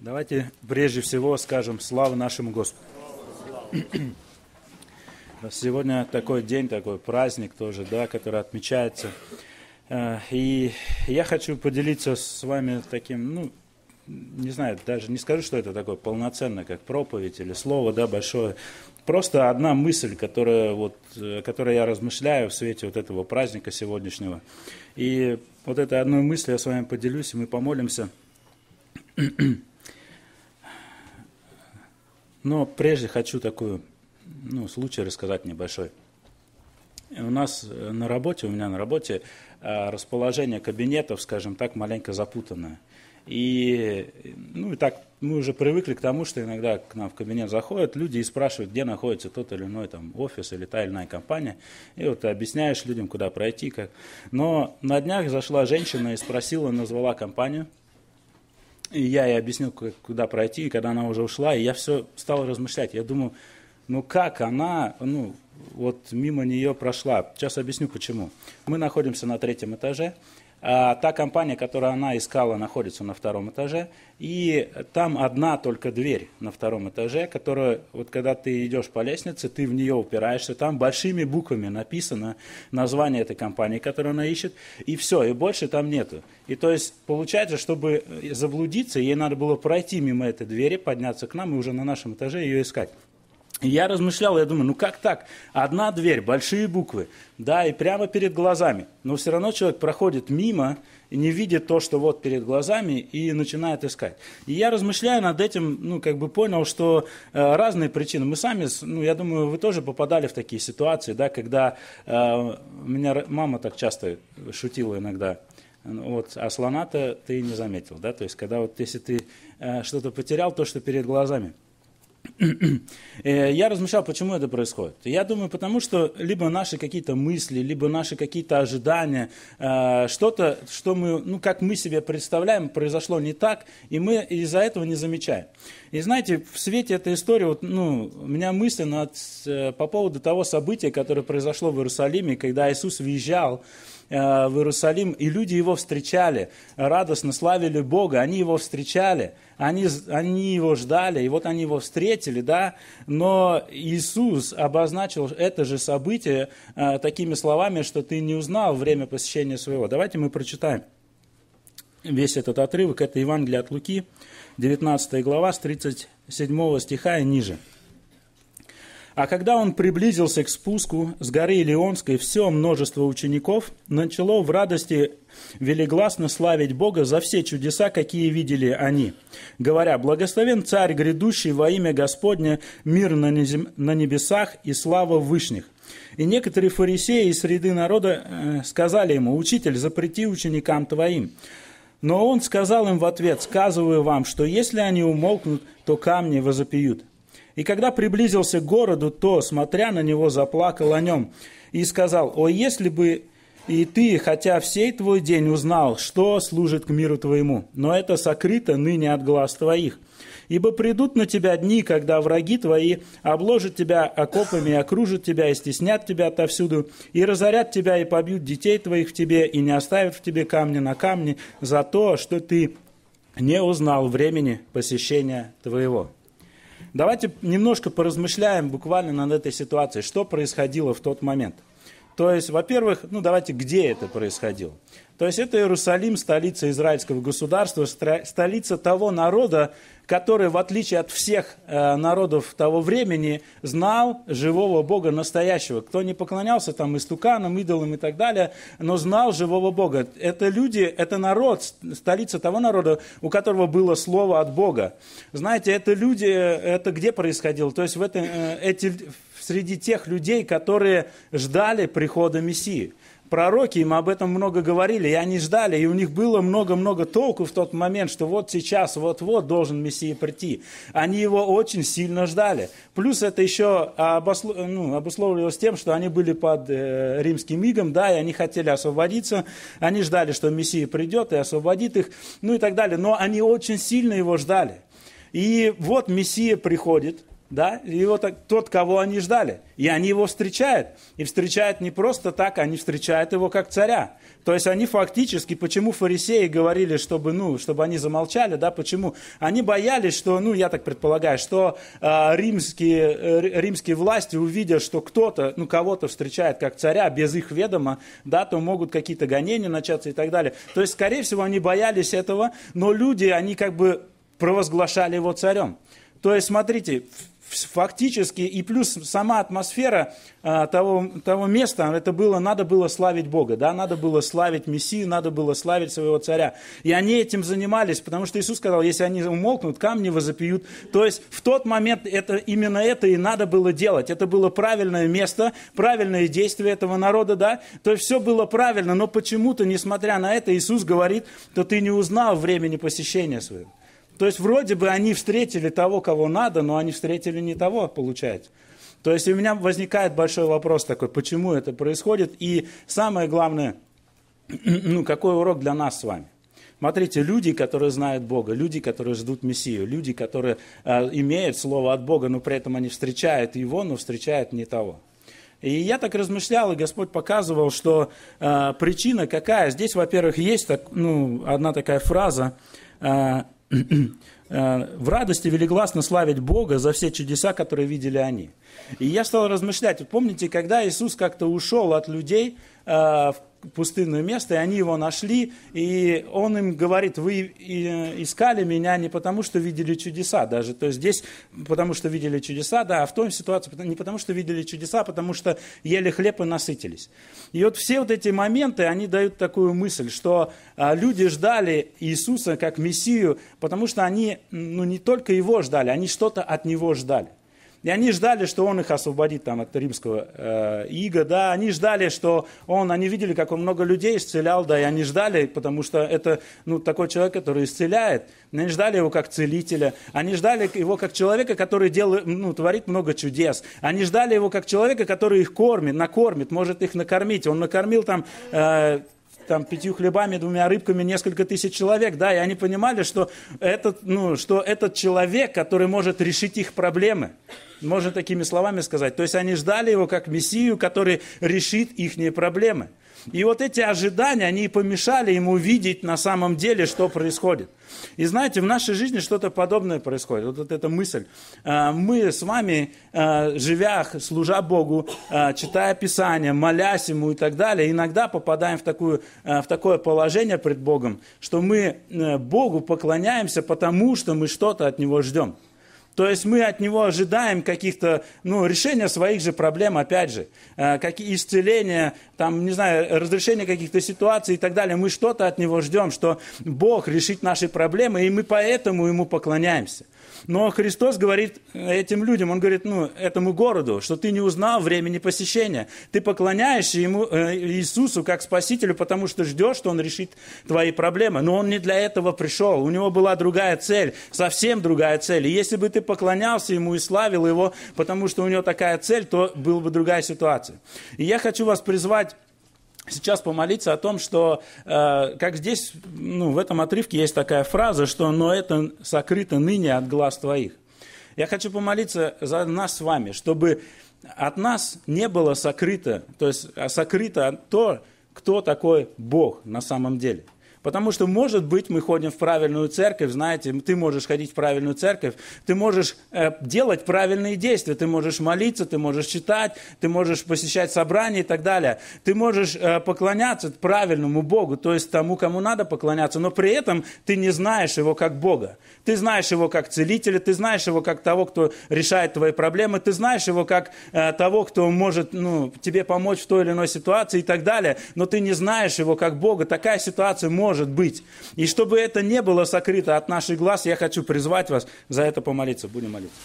Давайте прежде всего скажем славу нашему Господу. Сегодня такой день, такой праздник тоже, да, который отмечается. Э, и я хочу поделиться с вами таким, ну, не знаю, даже не скажу, что это такое полноценное, как проповедь или слово, да, большое. Просто одна мысль, которая вот, о я размышляю в свете вот этого праздника сегодняшнего. И вот этой одной мыслью я с вами поделюсь, и мы помолимся. Но прежде хочу такой ну, случай рассказать небольшой. У нас э, на работе, у меня на работе э, расположение кабинетов, скажем так, маленько запутанное. И, ну, и так мы уже привыкли к тому, что иногда к нам в кабинет заходят люди и спрашивают, где находится тот или иной там, офис или та или иная компания. И вот ты объясняешь людям, куда пройти. Как. Но на днях зашла женщина и спросила, назвала компанию – и я ей объяснил, куда пройти, и когда она уже ушла, и я все стал размышлять. Я думаю, ну как она, ну вот мимо нее прошла. Сейчас объясню почему. Мы находимся на третьем этаже. А, та компания, которую она искала, находится на втором этаже. И там одна только дверь на втором этаже, которая, вот когда ты идешь по лестнице, ты в нее упираешься. Там большими буквами написано название этой компании, которую она ищет. И все, и больше там нету. И то есть получается, чтобы заблудиться, ей надо было пройти мимо этой двери, подняться к нам и уже на нашем этаже ее искать. Я размышлял, я думаю, ну как так? Одна дверь, большие буквы, да, и прямо перед глазами. Но все равно человек проходит мимо, не видит то, что вот перед глазами, и начинает искать. И я размышляю над этим, ну, как бы понял, что э, разные причины. Мы сами, ну, я думаю, вы тоже попадали в такие ситуации, да, когда э, меня мама так часто шутила иногда. Ну вот, а слона-то ты не заметил, да, то есть когда вот если ты э, что-то потерял, то, что перед глазами – Э, я размышлял, почему это происходит. Я думаю, потому что либо наши какие-то мысли, либо наши какие-то ожидания, э, что-то, что мы, ну, как мы себе представляем, произошло не так, и мы из-за этого не замечаем. И знаете, в свете этой истории, вот, ну, у меня мысли над, э, по поводу того события, которое произошло в Иерусалиме, когда Иисус въезжал, Э, в Иерусалим, и люди его встречали, радостно славили Бога, они его встречали, они, они его ждали, и вот они его встретили, да, но Иисус обозначил это же событие э, такими словами, что ты не узнал время посещения своего. Давайте мы прочитаем весь этот отрывок, это Евангелие от Луки, 19 глава, с 37 стиха и ниже. А когда он приблизился к спуску с горы Илионской, все множество учеников начало в радости велигласно славить Бога за все чудеса, какие видели они, говоря, «Благословен Царь грядущий во имя Господня, мир на, незем... на небесах и слава вышних». И некоторые фарисеи из среды народа э, сказали ему, «Учитель, запрети ученикам твоим». Но он сказал им в ответ, «Сказываю вам, что если они умолкнут, то камни возопьют». И когда приблизился к городу, то, смотря на него, заплакал о нем и сказал, «О, если бы и ты, хотя всей твой день узнал, что служит к миру твоему, но это сокрыто ныне от глаз твоих. Ибо придут на тебя дни, когда враги твои обложат тебя окопами, окружат тебя и стеснят тебя отовсюду, и разорят тебя и побьют детей твоих в тебе, и не оставят в тебе камня на камне за то, что ты не узнал времени посещения твоего». Давайте немножко поразмышляем буквально над этой ситуацией, что происходило в тот момент – то есть, во-первых, ну давайте, где это происходило? То есть это Иерусалим, столица израильского государства, столица того народа, который, в отличие от всех э, народов того времени, знал живого Бога настоящего. Кто не поклонялся там истуканам, идолам и так далее, но знал живого Бога. Это люди, это народ, столица того народа, у которого было слово от Бога. Знаете, это люди, э, это где происходило? То есть в, это, э, эти, среди тех людей, которые ждали прихода Мессии. Пророки, им об этом много говорили, и они ждали, и у них было много-много толку в тот момент, что вот сейчас, вот-вот должен Мессия прийти. Они его очень сильно ждали. Плюс это еще обосло, ну, обусловливалось тем, что они были под э, римским игом, да, и они хотели освободиться, они ждали, что Мессия придет и освободит их, ну и так далее. Но они очень сильно его ждали. И вот Мессия приходит – да, и вот тот, кого они ждали. И они его встречают. И встречают не просто так, они встречают его как царя. То есть они фактически, почему фарисеи говорили, чтобы, ну, чтобы они замолчали, да, почему? Они боялись, что, ну, я так предполагаю, что э, римские, э, римские власти, увидя, что кто-то, ну, кого-то встречает как царя без их ведома, да, то могут какие-то гонения начаться и так далее. То есть, скорее всего, они боялись этого, но люди, они как бы провозглашали его царем. То есть, смотрите, фактически, и плюс сама атмосфера а, того, того места, это было, надо было славить Бога, да, надо было славить Мессию, надо было славить своего царя. И они этим занимались, потому что Иисус сказал, если они умолкнут, камни возопьют. То есть в тот момент это, именно это и надо было делать. Это было правильное место, правильное действие этого народа, да. То есть все было правильно, но почему-то, несмотря на это, Иисус говорит, то ты не узнал времени посещения своего. То есть вроде бы они встретили того, кого надо, но они встретили не того, получается. То есть у меня возникает большой вопрос такой, почему это происходит. И самое главное, ну, какой урок для нас с вами? Смотрите, люди, которые знают Бога, люди, которые ждут Мессию, люди, которые э, имеют Слово от Бога, но при этом они встречают Его, но встречают не того. И я так размышлял, и Господь показывал, что э, причина какая. Здесь, во-первых, есть так, ну, одна такая фраза, э, Э, в радости велигласно славить Бога за все чудеса, которые видели они. И я стал размышлять. Вот помните, когда Иисус как-то ушел от людей э, в пустынное место, и они его нашли, и он им говорит, вы э, искали меня не потому, что видели чудеса даже, то есть здесь потому, что видели чудеса, да, а в той ситуации не потому, что видели чудеса, а потому что ели хлеб и насытились. И вот все вот эти моменты, они дают такую мысль, что а, люди ждали Иисуса как Мессию, потому что они ну, не только его ждали, они что-то от него ждали. И они ждали, что он их освободит там, от римского э, ига. Да, они ждали, что он, они видели, как он много людей исцелял, да, и они ждали, потому что это ну, такой человек, который исцеляет. Они ждали его как целителя. Они ждали его как человека, который делает, ну, творит много чудес. Они ждали его как человека, который их кормит, накормит, может их накормить. Он накормил там э, там пятью хлебами, двумя рыбками несколько тысяч человек, да, и они понимали, что этот, ну, что этот человек, который может решить их проблемы, можно такими словами сказать. То есть они ждали его как мессию, который решит их проблемы. И вот эти ожидания, они помешали ему видеть на самом деле, что происходит. И знаете, в нашей жизни что-то подобное происходит. Вот, эта мысль. А, мы с вами, а, живя, служа Богу, а, читая Писание, молясь Ему и так далее, иногда попадаем в, такую, в такое положение пред Богом, что мы э, Богу поклоняемся, потому что мы что-то от Него ждем. То есть мы от него ожидаем каких-то, ну, решения своих же проблем, опять же, э, какие исцеления, там, не знаю, разрешения каких-то ситуаций и так далее. Мы что-то от него ждем, что Бог решит наши проблемы, и мы поэтому ему поклоняемся. Но Христос говорит этим людям, он говорит, ну, этому городу, что ты не узнал времени посещения. Ты поклоняешься ему, э, Иисусу как Спасителю, потому что ждешь, что он решит твои проблемы. Но он не для этого пришел. У него была другая цель, совсем другая цель. И если бы ты поклонялся ему и славил его, потому что у него такая цель, то была бы другая ситуация. И я хочу вас призвать сейчас помолиться о том, что, э, как здесь, ну, в этом отрывке есть такая фраза, что «но это сокрыто ныне от глаз твоих». Я хочу помолиться за нас с вами, чтобы от нас не было сокрыто, то есть а сокрыто то, кто такой Бог на самом деле – Потому что, может быть, мы ходим в правильную церковь, знаете, ты можешь ходить в правильную церковь, ты можешь э, делать правильные действия, ты можешь молиться, ты можешь читать, ты можешь посещать собрания и так далее. Ты можешь э, поклоняться правильному Богу, то есть тому, кому надо поклоняться, но при этом ты не знаешь его как Бога. Ты знаешь его как целителя, ты знаешь его как того, кто решает твои проблемы, ты знаешь его как э, того, кто может ну, тебе помочь в той или иной ситуации и так далее, но ты не знаешь его как Бога. Такая ситуация может может быть. И чтобы это не было сокрыто от наших глаз, я хочу призвать вас за это помолиться. Будем молиться.